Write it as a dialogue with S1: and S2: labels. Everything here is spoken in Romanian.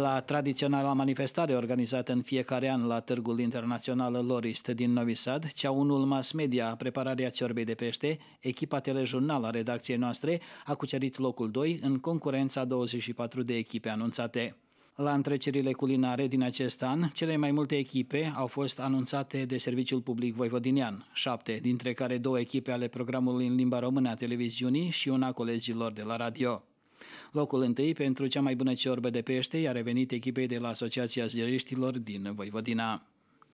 S1: la tradiționala manifestare organizată în fiecare an la Târgul Internațional Lorist din Novi Sad, cea unul mass media, a prepararea ciorbei de pește, echipa telejurnală a redacției noastre a cucerit locul 2 în concurența 24 de echipe anunțate. La întrecerile culinare din acest an, cele mai multe echipe au fost anunțate de Serviciul Public Voivodinian, șapte, dintre care două echipe ale programului în limba română a televiziunii și una colegilor de la radio. Locul întâi pentru cea mai bună ciorbă de pește i-a revenit echipei de la Asociația Ziariștilor din Voivodina.